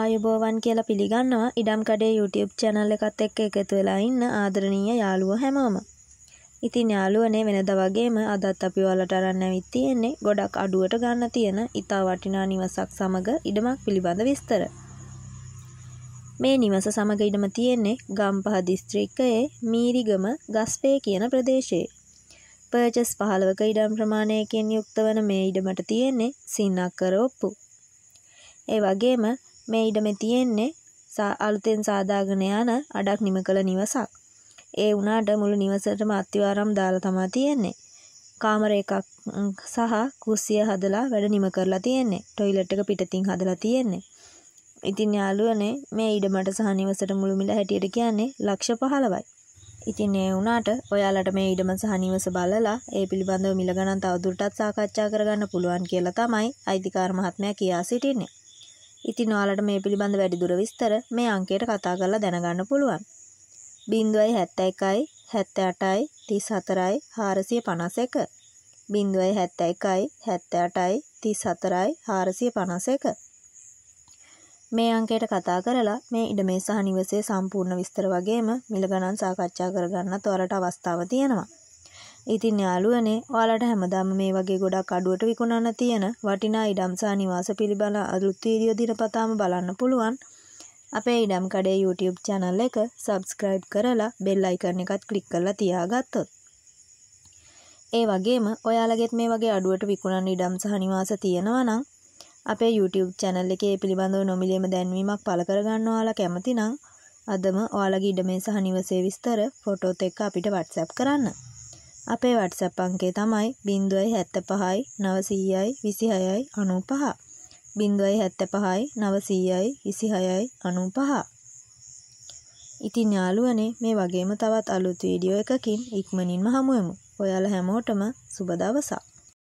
ආයුබෝවන් කියලා පිළිගන්නවා ඉඩම්කඩේ YouTube channel එකත් එක්ක එකතු වෙලා ඉන්න ආදරණීය යාළුවෝ හැමෝම. ඉතින් යාළුවනේ වෙනද වගේම අදත් අපි ඔයාලට අරන් ඇවිත් තියෙන්නේ ගොඩක් අඩුවට ගන්න තියෙන ඉතා වටිනා නිවසක් සමග ඉඩමක් පිළිබඳ විස්තර. මේ නිවස සමග ඉඩම තියෙන්නේ ගම්පහ දිස්ත්‍රික්කයේ මීරිගම ගස්පේ කියන ප්‍රදේශයේ. පර්චස් 15ක ඉඩම් ප්‍රමාණයකින් යුක්ත වන මේ ඉඩමට තියෙන්නේ සින්නක්කර ඔප්පු. ඒ වගේම මේ ඉඩම තියෙන්නේ අලුතෙන් සාදාගෙන යන අඩක් නිම කළ නිවසක්. ඒ වුණාට මුළු නිවසටම අත්තිවාරම් දාලා තමා තියෙන්නේ. කාමර එකක් සහ කුස්සිය හදලා වැඩ නිම කරලා තියෙන්නේ. ටොයිලට් එක පිටතින් හදලා තියෙන්නේ. ඉතින් යාළුවනේ මේ ඉඩමට සහ නිවසට මුළු මිල හැටියට කියන්නේ ලක්ෂ 15යි. ඉතින් ඒ වුණාට ඔයාලට මේ ඉඩම සහ නිවස බලලා ඒ පිළිබඳව මිල ගණන් තවදුරටත් සාකච්ඡා කරගන්න පුළුවන් කියලා තමයි අයිතිකාර මහත්මයා කියා සිටින්නේ. ඉතින් ඔයාලට මේ පිළිබඳ වැඩිදුර විස්තර මේ අංකයට කතා කරලා දැනගන්න පුළුවන්. බින්දුවයි හැත්ත එකයි හැත්ත අටයි තිස් හතරයි හාරසිය පනස එක. බින්දුවයි හැත්ත එකයි හැත්ත අටයි තිස් හතරයි හාරසිය පනස එක. මේ අංකයට කතා කරලා මේ ඉඩමේ සහ නිවසේ සම්පූර්ණ විස්තර වගේම මිල ගණන් සාකච්ඡා කරගන්න තොරට අවස්ථාව තියෙනවා. ඉතින් යාළුවනේ ඔයාලට හැමදාම මේ වගේ ගොඩක් අඩුවට විකුණන්න තියෙන වටිනා ඉඩම් සහ නිවාස පිළිබඳ අලුත් වීඩියෝ දිනපතාම බලන්න පුළුවන්. අපේ ඉඩම් කඩේ YouTube channel එක subscribe කරලා bell icon එකත් click කරලා තියාගත්තොත්. ඒ වගේම ඔයාලගෙත් මේ වගේ අඩුවට විකුණන්න ඉඩම් සහ නිවාස තියෙනවා නම් අපේ YouTube channel එකේ පිළිබඳව නොමිලේම දැන්වීමක් පළ කරගන්න ඔයාලා කැමති නම් අදම ඔයාලගේ ඉඩමේ සහ නිවසේ විස්තර ෆොටෝත් එක්ක අපිට WhatsApp කරන්න. අපේ WhatsApp අංකය තමයි 0.75යි 900යි 26යි 95 0.75යි 900යි 26යි 95 ඉතින් යාළුවනේ මේ වගේම තවත් අලුත් වීඩියෝ එකකින් ඉක්මනින්ම හමුවෙමු. ඔයාලා හැමෝටම සුබ දවසක්.